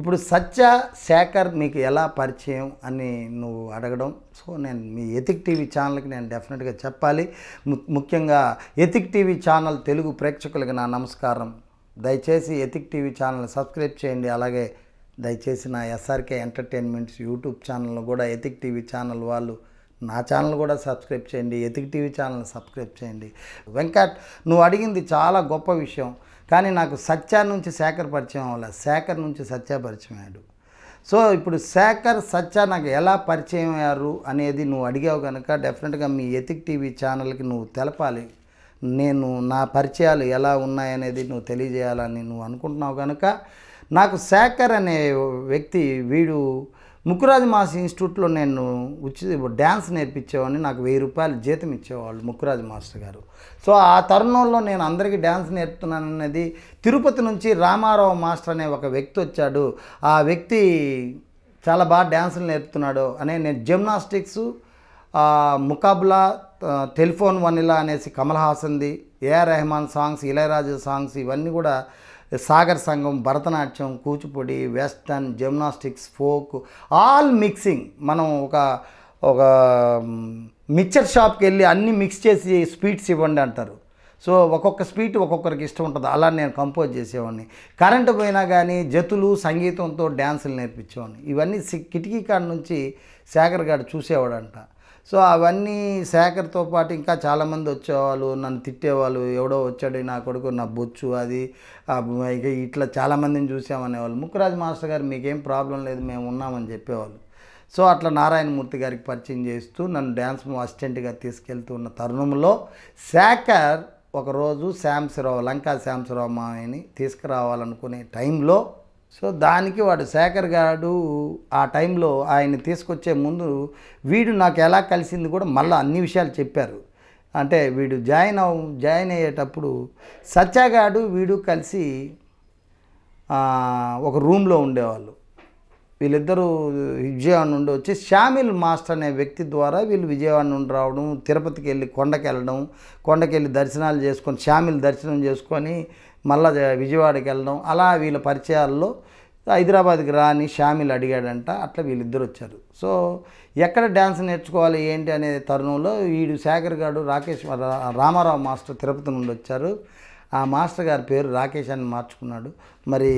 ఇప్పుడు సత్య శేఖర్ మీకు ఎలా పరిచయం అని నువ్వు అడగడం సో నేను మీ ఎతిక్ టీవీ ఛానల్కి నేను డెఫినెట్గా చెప్పాలి ముఖ్యంగా ఎతిక్ టీవీ ఛానల్ తెలుగు ప్రేక్షకులకి నా నమస్కారం దయచేసి ఎతిక్ టీవీ ఛానల్ సబ్స్క్రైబ్ చేయండి అలాగే దయచేసి నా ఎస్ఆర్కే ఎంటర్టైన్మెంట్స్ యూట్యూబ్ ఛానల్ కూడా ఎతిక్ టీవీ ఛానల్ వాళ్ళు నా ఛానల్ కూడా సబ్స్క్రైబ్ చేయండి ఎతిక్ టీవీ ఛానల్ సబ్స్క్రైబ్ చేయండి వెంకట్ నువ్వు అడిగింది చాలా గొప్ప విషయం కానీ నాకు సత్యా నుంచి శేఖర్ పరిచయం అవ్వాలి శేఖర్ నుంచి సత్య పరిచయం అయ్యాడు సో ఇప్పుడు శేఖర్ సత్య నాకు ఎలా పరిచయం అయ్యారు అనేది నువ్వు అడిగావు కనుక డెఫినెట్గా మీ ఎతిక్ టీవీ ఛానల్కి నువ్వు తెలపాలి నేను నా పరిచయాలు ఎలా ఉన్నాయనేది నువ్వు తెలియజేయాలని నువ్వు అనుకుంటున్నావు కనుక నాకు శేఖర్ అనే వ్యక్తి వీడు ముక్కురాజు మాస్ ఇన్స్టిట్యూట్లో నేను ఉచిత డ్యాన్స్ నేర్పించేవాడిని నాకు వెయ్యి రూపాయలు జీతం ఇచ్చేవాళ్ళు ముక్కురాజు మాస్టర్ గారు సో ఆ తరుణంలో నేను అందరికీ డ్యాన్స్ నేర్పుతున్నాను అనేది తిరుపతి నుంచి రామారావు మాస్టర్ అనే ఒక వ్యక్తి వచ్చాడు ఆ వ్యక్తి చాలా బాగా డ్యాన్సులు నేర్పుతున్నాడు అనే నేను జిమ్నాస్టిక్స్ ముకాబ్లా టెలిఫోన్ వనిలా అనేసి కమల్ హాసన్ది ఏఆర్ రెహమాన్ సాంగ్స్ ఇళయరాజు సాంగ్స్ ఇవన్నీ కూడా Sagar Sangam Bharatanatyam Kuchipudi western gymnastics folk all mixing మనం ఒక ఒక మిక్చర్ షాప్కి వెళ్ళి అన్నీ మిక్స్ చేసి స్వీట్స్ ఇవ్వండి అంటారు సో ఒక్కొక్క స్వీట్ ఒక్కొక్కరికి ఇష్టం ఉంటుంది అలా నేను కంపోజ్ చేసేవాడిని కరెంటు పోయినా కానీ జతులు సంగీతంతో డ్యాన్సులు నేర్పించేవాడిని ఇవన్నీ కిటికీ కాడ నుంచి శేఖర్ గారు చూసేవాడంట సో అవన్నీ శేఖర్తో పాటు ఇంకా చాలామంది వచ్చేవాళ్ళు నన్ను తిట్టేవాళ్ళు ఎవడో వచ్చాడు నా కొడుకు నా బొచ్చు అది ఇట్లా చాలామందిని చూసామనేవాళ్ళు ముక్కురాజ్ మాస్టర్ గారు మీకేం ప్రాబ్లం లేదు మేము ఉన్నామని చెప్పేవాళ్ళు సో అట్లా నారాయణమూర్తి గారికి పరిచయం చేస్తూ నన్ను డ్యాన్స్ అసిస్టెంట్గా తీసుకెళ్తూ ఉన్న తరుణంలో శేఖర్ ఒకరోజు శ్యాంసరావు లంకా శాంసరావు మామయ్యని తీసుకురావాలనుకునే టైంలో సో దానికి వాడు శేఖర్ గారు ఆ టైంలో ఆయన తీసుకొచ్చే ముందు వీడు నాకు ఎలా కలిసింది కూడా మళ్ళీ అన్ని విషయాలు చెప్పారు అంటే వీడు జాయిన్ అవ జాయిన్ అయ్యేటప్పుడు సత్యాగాడు వీడు కలిసి ఒక రూమ్లో ఉండేవాళ్ళు వీళ్ళిద్దరూ విజయవాడ నుండి వచ్చి షామిల్ మాస్టర్ అనే వ్యక్తి ద్వారా వీళ్ళు విజయవాడ నుండి రావడం తిరుపతికి వెళ్ళి కొండకి వెళ్ళడం కొండకి వెళ్ళి దర్శనాలు చేసుకొని షామిల్ దర్శనం చేసుకొని మళ్ళా విజయవాడకి వెళ్ళడం అలా వీళ్ళ పరిచయాల్లో హైదరాబాద్కి రాని షామిల్ అడిగాడంట అట్లా వీళ్ళిద్దరు వచ్చారు సో ఎక్కడ డ్యాన్స్ నేర్చుకోవాలి ఏంటి అనే తరుణంలో వీడు శేఖర్ గారు రాకేష్ రామారావు మాస్టర్ తిరుపతి నుండి వచ్చారు ఆ మాస్టర్ గారి పేరు రాకేష్ అని మార్చుకున్నాడు మరి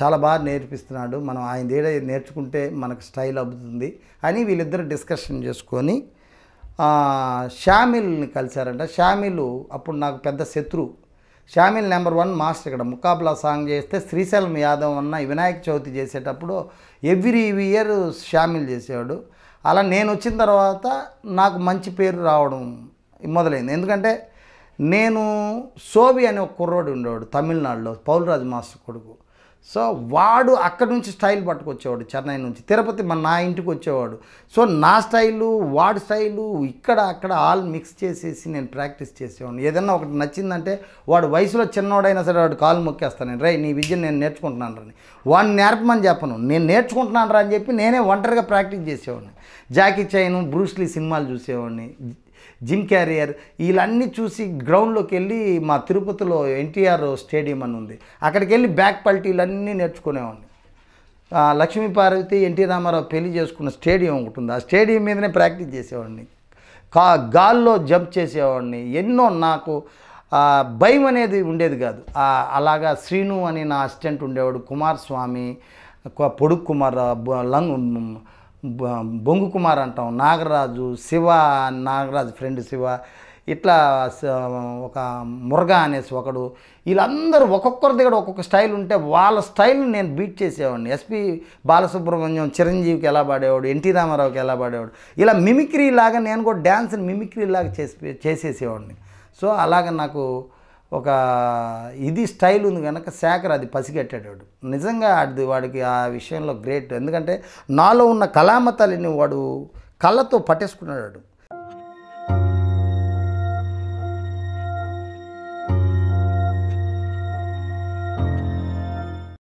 చాలా బాగా నేర్పిస్తున్నాడు మనం ఆయన ఏడ నేర్చుకుంటే మనకు స్టైల్ అవుతుంది అని వీళ్ళిద్దరు డిస్కషన్ చేసుకొని షామిల్ని కలిశారంట షామిల్ అప్పుడు నాకు పెద్ద శత్రువు షామిల్ నెంబర్ వన్ మాస్టర్ ఇక్కడ ముకాబ్లా సాంగ్ చేస్తే శ్రీశైలం యాదవ్ అన్న వినాయక చవితి చేసేటప్పుడు ఎవ్రీ ఇయర్ షామిల్ చేసేవాడు అలా నేను వచ్చిన తర్వాత నాకు మంచి పేరు రావడం మొదలైంది ఎందుకంటే నేను సోబి అనే ఒక కుర్రోడు ఉండేవాడు తమిళనాడులో పౌలరాజు మాస్టర్ కొడుకు సో వాడు అక్కడి నుంచి స్టైల్ పట్టుకొచ్చేవాడు చెన్నై నుంచి తిరుపతి మన నా ఇంటికి వచ్చేవాడు సో నా స్టైలు వాడు స్టైలు ఇక్కడ అక్కడ ఆల్ మిక్స్ చేసేసి నేను ప్రాక్టీస్ చేసేవాడిని ఏదన్నా ఒకటి నచ్చిందంటే వాడు వయసులో చిన్నవాడైనా సరే వాడు కాలు మొక్కేస్తాను రే నీ విద్యను నేను నేర్చుకుంటున్నాను రని వాడిని నేర్పమని చెప్పను నేను నేర్చుకుంటున్నాను రా అని చెప్పి నేనే ఒంటరిగా ప్రాక్టీస్ చేసేవాడిని జాకీ చైన్ బ్రూస్లీ సినిమాలు చూసేవాడిని జిమ్ క్యారియర్ వీళ్ళన్నీ చూసి గ్రౌండ్లోకి వెళ్ళి మా తిరుపతిలో ఎన్టీఆర్ స్టేడియం అని ఉంది అక్కడికి వెళ్ళి బ్యాక్ పల్టీలన్నీ నేర్చుకునేవాడిని లక్ష్మీ పార్వతి ఎన్టీ రామారావు పెళ్లి చేసుకున్న స్టేడియం ఒకటి ఉంది ఆ స్టేడియం మీదనే ప్రాక్టీస్ చేసేవాడిని కా గాల్లో జంప్ చేసేవాడిని ఎన్నో నాకు భయం అనేది ఉండేది కాదు అలాగా శ్రీను అని నా అసిస్టెంట్ ఉండేవాడు కుమార్ స్వామి పొడుగు కుమార్ లంగ్ బొంగు కుమార్ అంటాం నాగరాజు శివ నాగరాజు ఫ్రెండ్ శివ ఇట్లా ఒక మురగా అనేసి ఒకడు వీళ్ళందరూ ఒక్కొక్కరి దగ్గర ఒక్కొక్క స్టైల్ ఉంటే వాళ్ళ స్టైల్ని నేను బీట్ చేసేవాడిని ఎస్పి బాలసుబ్రహ్మణ్యం చిరంజీవికి ఎలా పాడేవాడు ఎన్టీ రామారావుకి ఎలా పాడేవాడు ఇలా మిమిక్రీ లాగా నేను కూడా డ్యాన్స్ని మిమిక్రీ లాగా చేసి చేసేసేవాడిని సో అలాగ నాకు ఒక ఇది స్టైల్ ఉంది కనుక శేఖర్ అది పసిగట్టేటాడు నిజంగా అది వాడికి ఆ విషయంలో గ్రేట్ ఎందుకంటే నాలో ఉన్న కళామతాలని వాడు కళ్ళతో పట్టేసుకున్నాడు